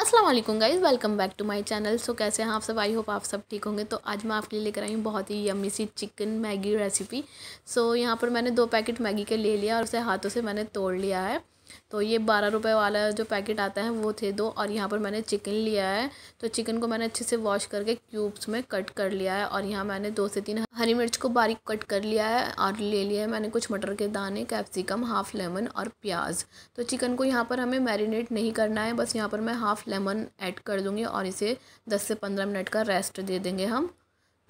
Aslam guys welcome back to my channel so कैसे हैं आप सब आई होप आप सब ठीक होंगे तो आज मैं आपके लिए लेकर आई हूँ बहुत ही यम्मी सी chicken Maggi recipe so so, यहाँ पर मैंने दो पैकेट मैगी के ले लिया और उसे हाथों से मैंने तोड़ लिया है तो ये बारह रुपये वाला जो पैकेट आता है वो थे दो और यहाँ पर मैंने चिकन लिया है तो चिकन को मैंने अच्छे से वॉश करके क्यूब्स में कट कर लिया है और यहाँ मैंने दो से तीन हरी मिर्च को बारीक कट कर लिया है और ले लिया है मैंने कुछ मटर के दाने कैप्सिकम हाफ़ लेमन और प्याज तो चिकन को यहाँ पर हमें मैरिनेट नहीं करना है बस यहाँ पर मैं हाफ़ लेमन ऐड कर दूँगी और इसे दस से पंद्रह मिनट का रेस्ट दे देंगे हम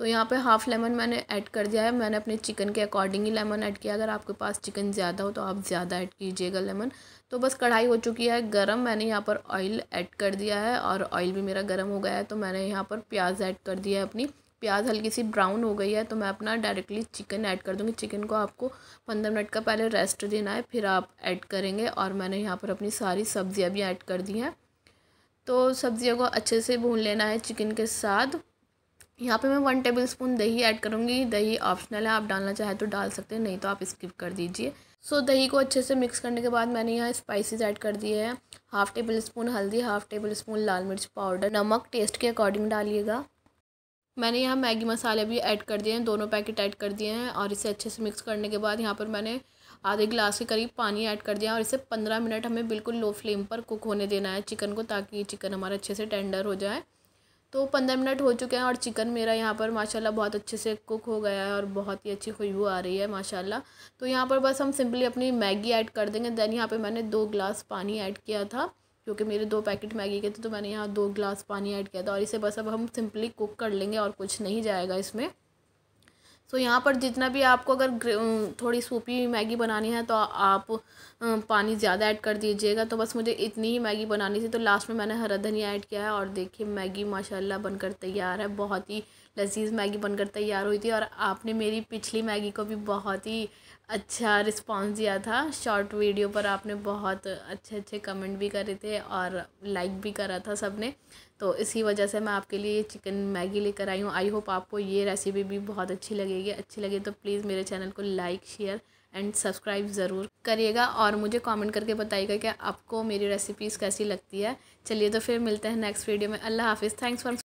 तो यहाँ पे हाफ़ लेमन मैंने ऐड कर दिया है मैंने अपने चिकन के अकॉर्डिंग ही लेमन ऐड किया अगर आपके पास चिकन ज़्यादा हो तो आप ज़्यादा ऐड कीजिएगा लेमन तो बस कढ़ाई हो चुकी है गरम मैंने यहाँ पर ऑयल ऐड कर दिया है और ऑयल भी मेरा गर्म हो गया है तो मैंने यहाँ पर प्याज ऐड कर दिया है अपनी प्याज हल्की सी ब्राउन हो गई है तो मैं अपना डायरेक्टली चिकन ऐड कर दूँगी चिकन को आपको पंद्रह मिनट का पहले रेस्ट देना है फिर आप ऐड करेंगे और मैंने यहाँ पर अपनी सारी सब्ज़ियाँ भी ऐड कर दी हैं तो सब्ज़ियों को अच्छे से भून लेना है चिकन के साथ यहाँ पे मैं वन टेबल स्पून दही ऐड करूँगी दही ऑप्शनल है आप डालना चाहे तो डाल सकते हैं नहीं तो आप स्किप कर दीजिए सो so, दही को अच्छे से मिक्स करने के बाद मैंने यहाँ स्पाइसेस ऐड कर दिए हैं हाफ़ टेबल स्पून हल्दी हाफ़ टेबल स्पून लाल मिर्च पाउडर नमक टेस्ट के अकॉर्डिंग डालिएगा मैंने यहाँ मैगी मसाले भी ऐड कर दिए हैं दोनों पैकेट ऐड कर दिए हैं और इसे अच्छे से मिक्स करने के बाद यहाँ पर मैंने आधे गिलास के करीब पानी ऐड कर दिया और इसे पंद्रह मिनट हमें बिल्कुल लो फ्लेम पर कुक होने देना है चिकन को ताकि चिकन हमारा अच्छे से टेंडर हो जाए तो पंद्रह मिनट हो चुके हैं और चिकन मेरा यहाँ पर माशाल्लाह बहुत अच्छे से कुक हो गया है और बहुत ही अच्छी खुशबू आ रही है माशाल्लाह तो यहाँ पर बस हम सिंपली अपनी मैगी ऐड कर देंगे दैन यहाँ पे मैंने दो ग्लास पानी ऐड किया था क्योंकि मेरे दो पैकेट मैगी के थे तो मैंने यहाँ दो ग्लास पानी ऐड किया था और इसे बस अब हम सिंपली कुक कर लेंगे और कुछ नहीं जाएगा इसमें तो यहाँ पर जितना भी आपको अगर थोड़ी सूपी मैगी बनानी है तो आप पानी ज़्यादा ऐड कर दीजिएगा तो बस मुझे इतनी ही मैगी बनानी थी तो लास्ट में मैंने हरा धनिया ऐड किया है और देखिए मैगी माशाल्लाह बनकर तैयार है बहुत ही लजीज़ मैगी बनकर तैयार हुई थी और आपने मेरी पिछली मैगी को भी बहुत ही अच्छा रिस्पांस दिया था शॉर्ट वीडियो पर आपने बहुत अच्छे अच्छे कमेंट भी करे थे और लाइक भी करा था सब ने तो इसी वजह से मैं आपके लिए चिकन मैगी लेकर आई हूँ आई होप आपको ये रेसिपी भी बहुत अच्छी लगेगी अच्छी लगे तो प्लीज़ मेरे चैनल को लाइक शेयर एंड सब्सक्राइब ज़रूर करिएगा और मुझे कमेंट करके बताइएगा कि आपको मेरी रेसिपीज़ कैसी लगती है चलिए तो फिर मिलते हैं नेक्स्ट वीडियो में अल्लाह हाफिज़ थैंक्स फॉर